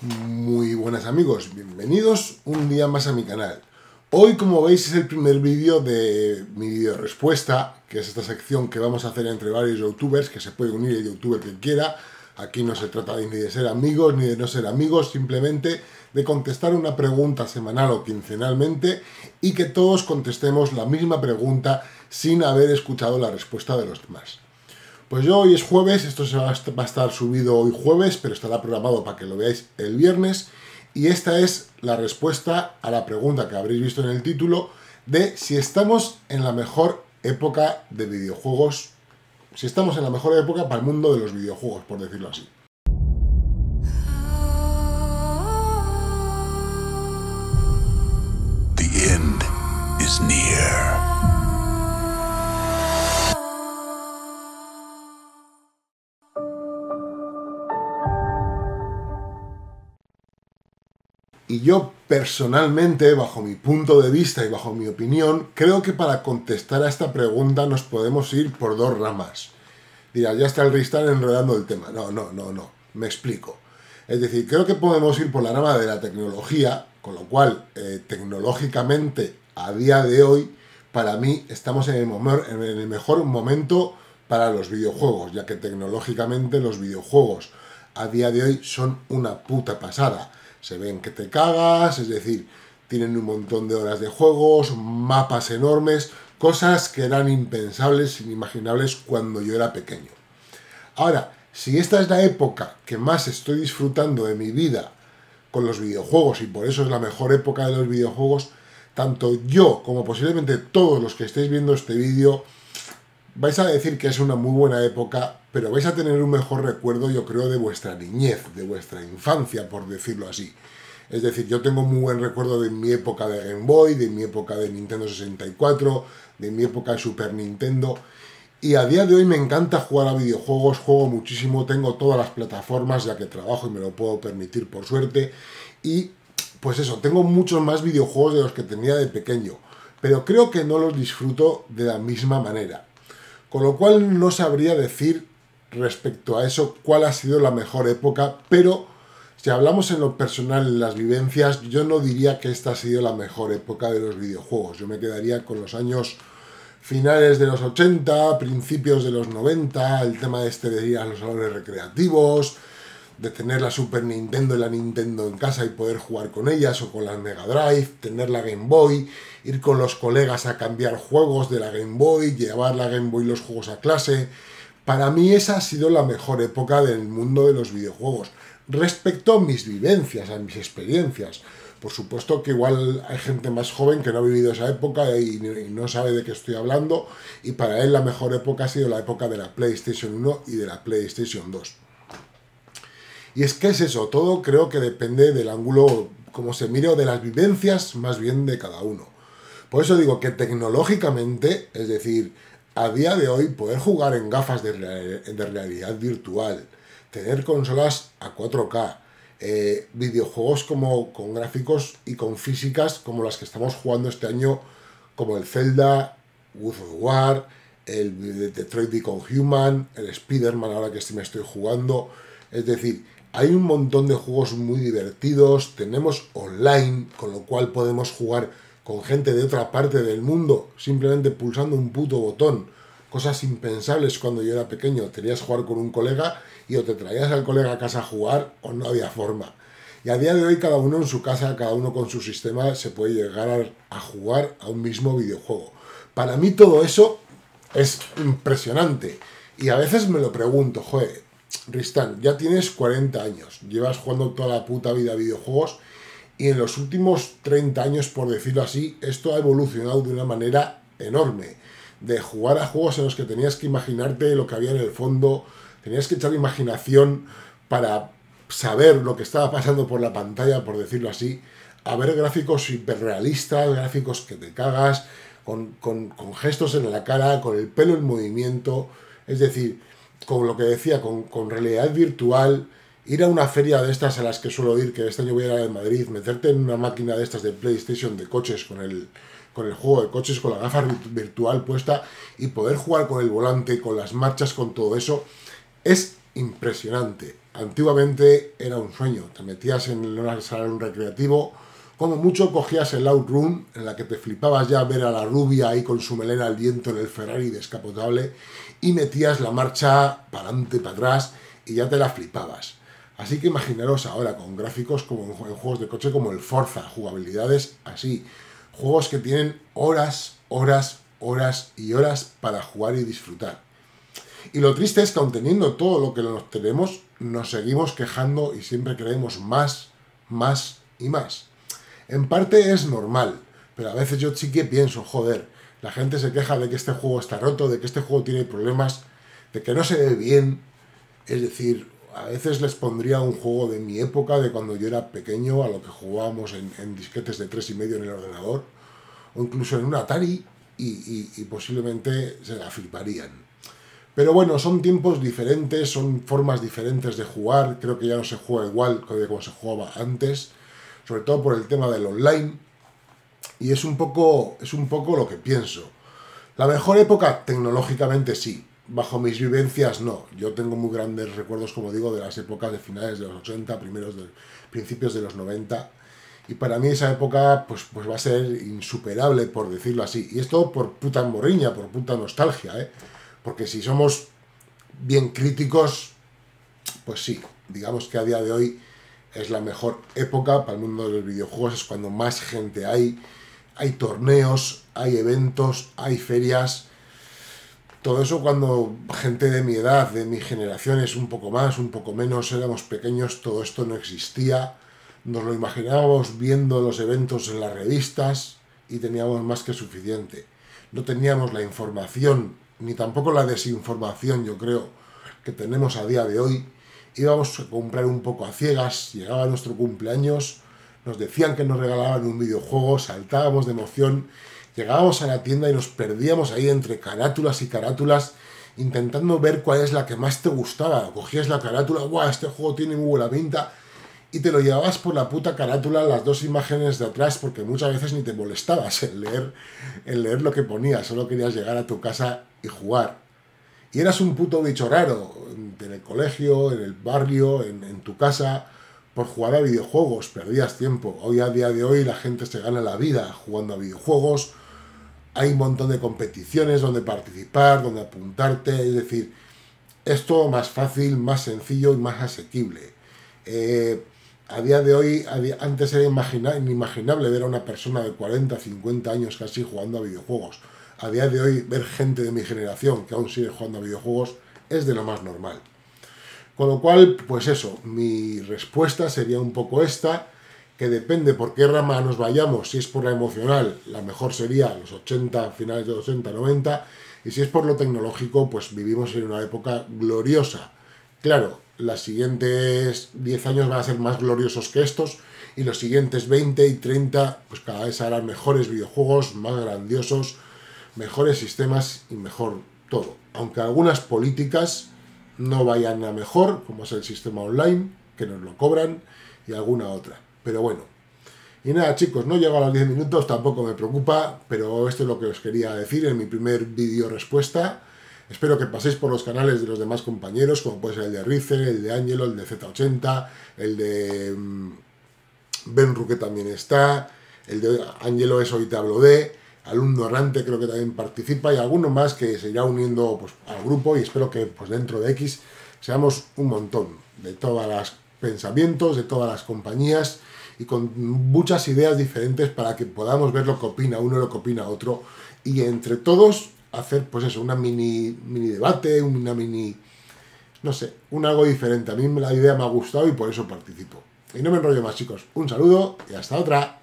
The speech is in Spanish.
Muy buenas amigos, bienvenidos un día más a mi canal. Hoy como veis es el primer vídeo de mi video respuesta, que es esta sección que vamos a hacer entre varios youtubers, que se puede unir el youtuber que quiera. Aquí no se trata ni de ser amigos ni de no ser amigos, simplemente de contestar una pregunta semanal o quincenalmente y que todos contestemos la misma pregunta sin haber escuchado la respuesta de los demás. Pues yo hoy es jueves, esto va a estar subido hoy jueves, pero estará programado para que lo veáis el viernes. Y esta es la respuesta a la pregunta que habréis visto en el título de si estamos en la mejor época de videojuegos, si estamos en la mejor época para el mundo de los videojuegos, por decirlo así. Y yo personalmente, bajo mi punto de vista y bajo mi opinión, creo que para contestar a esta pregunta nos podemos ir por dos ramas. Dirá, ya está el Ristar enredando el tema. No, no, no, no. Me explico. Es decir, creo que podemos ir por la rama de la tecnología, con lo cual, eh, tecnológicamente, a día de hoy, para mí estamos en el, en el mejor momento para los videojuegos, ya que tecnológicamente los videojuegos a día de hoy son una puta pasada se ven que te cagas, es decir, tienen un montón de horas de juegos, mapas enormes, cosas que eran impensables, inimaginables cuando yo era pequeño. Ahora, si esta es la época que más estoy disfrutando de mi vida con los videojuegos y por eso es la mejor época de los videojuegos, tanto yo como posiblemente todos los que estéis viendo este vídeo, vais a decir que es una muy buena época, pero vais a tener un mejor recuerdo, yo creo, de vuestra niñez, de vuestra infancia, por decirlo así. Es decir, yo tengo muy buen recuerdo de mi época de Game Boy, de mi época de Nintendo 64, de mi época de Super Nintendo. Y a día de hoy me encanta jugar a videojuegos, juego muchísimo, tengo todas las plataformas ya que trabajo y me lo puedo permitir por suerte. Y pues eso, tengo muchos más videojuegos de los que tenía de pequeño, pero creo que no los disfruto de la misma manera. Con lo cual no sabría decir respecto a eso cuál ha sido la mejor época, pero si hablamos en lo personal, en las vivencias, yo no diría que esta ha sido la mejor época de los videojuegos. Yo me quedaría con los años finales de los 80, principios de los 90, el tema este de ir los salones recreativos, de tener la Super Nintendo y la Nintendo en casa y poder jugar con ellas o con la Mega Drive, tener la Game Boy, ir con los colegas a cambiar juegos de la Game Boy, llevar la Game Boy los juegos a clase. Para mí esa ha sido la mejor época del mundo de los videojuegos respecto a mis vivencias, a mis experiencias. Por supuesto que igual hay gente más joven que no ha vivido esa época y, no sabe de qué estoy hablando y para él la mejor época ha sido la época de la PlayStation 1 y de la PlayStation 2. Y es que es eso, todo creo que depende del ángulo como se mire o de las vivencias más bien de cada uno. Por eso digo que tecnológicamente, es decir, a día de hoy poder jugar en gafas de, realidad virtual, tener consolas a 4K, eh, videojuegos como con gráficos y con físicas como las que estamos jugando este año, como el Zelda, Wolf of War, el Detroit Become Human, el Spider-Man ahora que sí me estoy jugando, es decir, hay un montón de juegos muy divertidos, tenemos online, con lo cual podemos jugar con gente de otra parte del mundo, simplemente pulsando un puto botón. Cosas impensables cuando yo era pequeño. tenías que jugar con un colega y o te traías al colega a casa a jugar o no había forma. Y a día de hoy cada uno en su casa, cada uno con su sistema, se puede llegar a, jugar a un mismo videojuego. Para mí todo eso es impresionante. Y a veces me lo pregunto, joder, Ristán, ya tienes 40 años, llevas jugando toda la puta vida videojuegos y en los últimos 30 años, por decirlo así, esto ha evolucionado de una manera enorme. De jugar a juegos en los que tenías que imaginarte lo que había en el fondo, tenías que echar imaginación para saber lo que estaba pasando por la pantalla, por decirlo así, a ver gráficos hiperrealistas, gráficos que te cagas, con, con gestos en la cara, con el pelo en movimiento, es decir, con lo que decía, con, realidad virtual, ir a una feria de estas a las que suelo ir, que este año voy a ir a Madrid, meterte en una máquina de estas de PlayStation de coches con el, con el juego de coches, con la gafa virtual puesta y poder jugar con el volante, con las marchas, con todo eso, es impresionante. Antiguamente era un sueño, te metías en una salón recreativo, como mucho cogías el Outroom en la que te flipabas ya ver a la rubia ahí con su melena al viento en el Ferrari descapotable, y metías la marcha para adelante, para atrás, y ya te la flipabas. Así que imaginaros ahora con gráficos como en juegos de coche como el Forza, jugabilidades así, juegos que tienen horas, horas, horas y horas para jugar y disfrutar. Y lo triste es que aun teniendo todo lo que nos tenemos, nos seguimos quejando y siempre queremos más, más y más. En parte es normal, pero a veces yo sí que pienso, joder, la gente se queja de que este juego está roto, de que este juego tiene problemas, de que no se ve bien. Es decir, a veces les pondría un juego de mi época, de cuando yo era pequeño, a lo que jugábamos en, disquetes de tres y medio en el ordenador, o incluso en un Atari, y, posiblemente se la fliparían. Pero bueno, son tiempos diferentes, son formas diferentes de jugar, creo que ya no se juega igual de como se jugaba antes sobre todo por el tema del online, y es un poco, es un poco lo que pienso. La mejor época, tecnológicamente sí, bajo mis vivencias no. Yo tengo muy grandes recuerdos, como digo, de las épocas de finales de los 80, primeros de, principios de los 90, y para mí esa época pues, pues va a ser insuperable, por decirlo así. Y esto por puta morriña, por puta nostalgia, ¿eh? Porque si somos bien críticos, pues sí, digamos que a día de hoy es la mejor época para el mundo de los videojuegos, es cuando más gente hay, hay torneos, hay eventos, hay ferias. Todo eso cuando gente de mi edad, de mi generación, es un poco más, un poco menos, éramos pequeños, todo esto no existía. Nos lo imaginábamos viendo los eventos en las revistas y teníamos más que suficiente. No teníamos la información, ni tampoco la desinformación, yo creo, que tenemos a día de hoy íbamos a comprar un poco a ciegas, llegaba nuestro cumpleaños, nos decían que nos regalaban un videojuego, saltábamos de emoción, llegábamos a la tienda y nos perdíamos ahí entre carátulas y carátulas, intentando ver cuál es la que más te gustaba. Cogías la carátula, guau, este juego tiene muy buena pinta, y te lo llevabas por la puta carátula las dos imágenes de atrás, porque muchas veces ni te molestabas en leer, en leer lo que ponía, solo querías llegar a tu casa y jugar y eras un puto bicho raro en el colegio, en el barrio, en, tu casa, por jugar a videojuegos, perdías tiempo. Hoy a día de hoy la gente se gana la vida jugando a videojuegos, hay un montón de competiciones donde participar, donde apuntarte, es decir, es todo más fácil, más sencillo y más asequible. Eh, a día de hoy, antes era inimaginable ver a una persona de 40, 50 años casi jugando a videojuegos a día de hoy ver gente de mi generación que aún sigue jugando a videojuegos es de lo más normal. Con lo cual, pues eso, mi respuesta sería un poco esta, que depende por qué rama nos vayamos, si es por la emocional, la mejor sería los 80, finales de los 80, 90, y si es por lo tecnológico, pues vivimos en una época gloriosa. Claro, las siguientes 10 años van a ser más gloriosos que estos, y los siguientes 20 y 30, pues cada vez harán mejores videojuegos, más grandiosos, mejores sistemas y mejor todo. Aunque algunas políticas no vayan a mejor, como es el sistema online, que nos lo cobran, y alguna otra. Pero bueno. Y nada chicos, no llego a los 10 minutos, tampoco me preocupa, pero esto es lo que os quería decir en mi primer vídeo respuesta. Espero que paséis por los canales de los demás compañeros, como puede ser el de Rice, el de Ángelo, el de Z80, el de mm, Benru que también está, el de Ángelo es hoy te hablo de... Alumno Errante creo que también participa y alguno más que se irá uniendo pues, al grupo y espero que pues, dentro de X seamos un montón de todos los pensamientos, de todas las compañías y con muchas ideas diferentes para que podamos ver lo que opina uno, lo que opina otro y entre todos hacer pues eso, una mini, mini debate, una mini, no sé, un algo diferente. A mí la idea me ha gustado y por eso participo. Y no me enrollo más chicos, un saludo y hasta otra.